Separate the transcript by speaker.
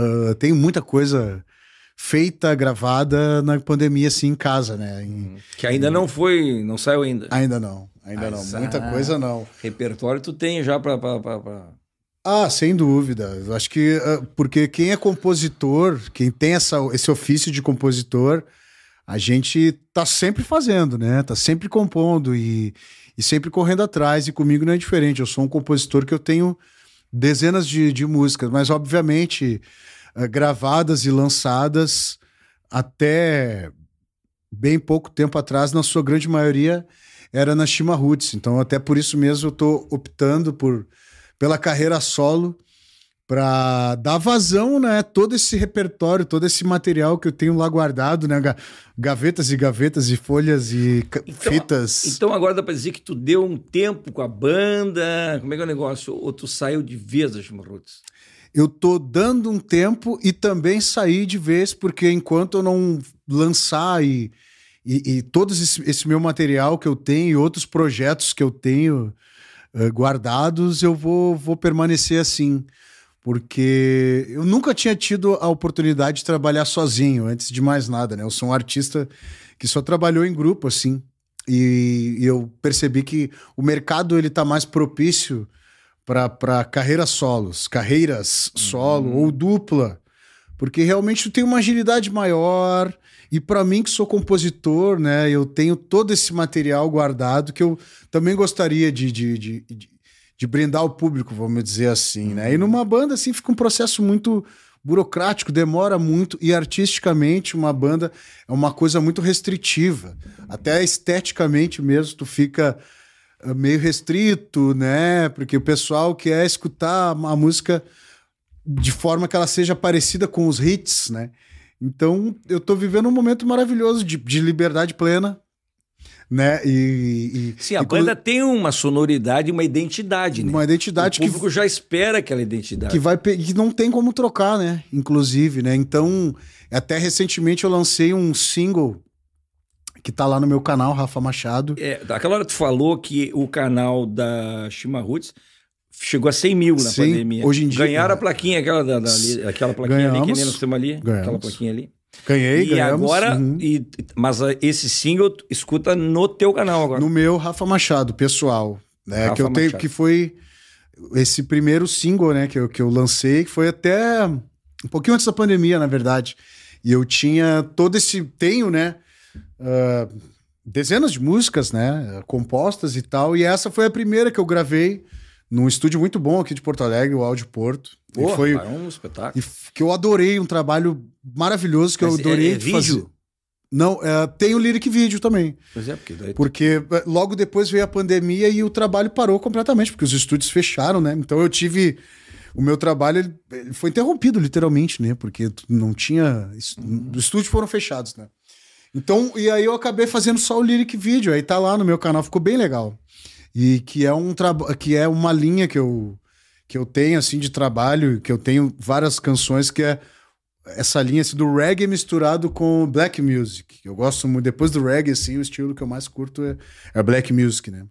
Speaker 1: Ah, tem muita coisa feita, gravada na pandemia, assim, em
Speaker 2: casa, né? Em, uhum. que ainda em... não foi, não saiu ainda. Ainda não, ainda não. Muita ah, coisa não. Repertório tu tem já para pra...
Speaker 1: Ah, sem dúvida. Acho que uh, porque quem é compositor, quem tem essa, esse ofício de compositor, a gente tá sempre fazendo, né? Tá sempre compondo e, e sempre correndo atrás. E comigo não é diferente. Eu sou um compositor que eu tenho dezenas de, de músicas, mas obviamente eh, gravadas e lançadas até bem pouco tempo atrás, na sua grande maioria, era na Shima Roots. Então, até por isso mesmo, eu estou optando por, pela carreira solo para dar vazão, né? Todo esse repertório, todo esse material que eu tenho lá guardado, né? Gavetas e gavetas e folhas e então, fitas.
Speaker 2: Então agora dá para dizer que tu deu um tempo com a banda. Como é que é o negócio? Ou tu saiu de vez das Chimarruts? Eu tô dando
Speaker 1: um tempo e também saí de vez, porque enquanto eu não lançar e, e, e todo esse, esse meu material que eu tenho e outros projetos que eu tenho uh, guardados, eu vou, vou permanecer assim porque eu nunca tinha tido a oportunidade de trabalhar sozinho, antes de mais nada, né? Eu sou um artista que só trabalhou em grupo, assim, e, eu percebi que o mercado ele tá mais propício para carreiras solos, carreiras solo uhum. ou dupla, porque realmente eu tenho uma agilidade maior e para mim que sou compositor, né, eu tenho todo esse material guardado que eu também gostaria de, de, de, de de brindar o público, vamos dizer assim, né? E numa banda, assim, fica um processo muito burocrático, demora muito, e artisticamente uma banda é uma coisa muito restritiva. Até esteticamente mesmo, tu fica eh, meio restrito, né? Porque o pessoal quer escutar a música de forma que ela seja parecida com os hits, né? Então, eu tô vivendo um momento maravilhoso de, de liberdade plena, né? E, e
Speaker 2: Sim, a e banda quando... tem uma sonoridade, uma identidade, né? Uma identidade o que. O público já espera aquela identidade. Que,
Speaker 1: vai, que não tem como trocar, né? Inclusive, né? Então, até recentemente eu lancei um single que tá lá
Speaker 2: no meu canal, Rafa Machado. É, daquela hora tu falou que o canal da Shima Roots chegou a 100 mil na Sim, pandemia. Hoje em dia. Ganharam a plaquinha, aquela, da, da, ali, aquela plaquinha ganhamos, ali, que nem nós temos ali. Ganhamos. Aquela plaquinha ali. Ganhei, e ganhamos. Agora, uhum. E Mas ah, esse single escuta no teu canal agora. No meu, Rafa Machado, pessoal. Né, Rafa que eu tenho, que
Speaker 1: foi esse primeiro single, né, que eu, que eu lancei, que foi até um pouquinho antes da pandemia, na verdade. E eu tinha todo esse. Tenho, né? Uh, dezenas de músicas, né? Compostas e tal. E essa foi a primeira que eu gravei num estúdio muito bom aqui de Porto Alegre, o Áudio Porto. Porra, e foi é um espetáculo. E que eu adorei, um trabalho maravilhoso que Mas eu é- adorei. É, é vídeo? Fazer. Não, é, tem o Lyric Video também. Pois é, porque daí... Porque é, logo depois veio a pandemia e o trabalho parou completamente, porque os estúdios fecharam, né? Então eu tive. O meu trabalho ele foi interrompido, literalmente, né? Porque não tinha. Uhum. Os estúdios foram fechados, né? Então, e aí eu acabei fazendo só o Lyric Video, aí tá lá no meu canal, ficou bem legal. E que é um trabalho que é uma linha que eu que eu tenho assim de trabalho, que eu tenho várias canções que é essa linha assim, do reggae misturado com black music. Eu gosto muito, depois do reggae, assim, o estilo que eu mais curto é, é black music, né?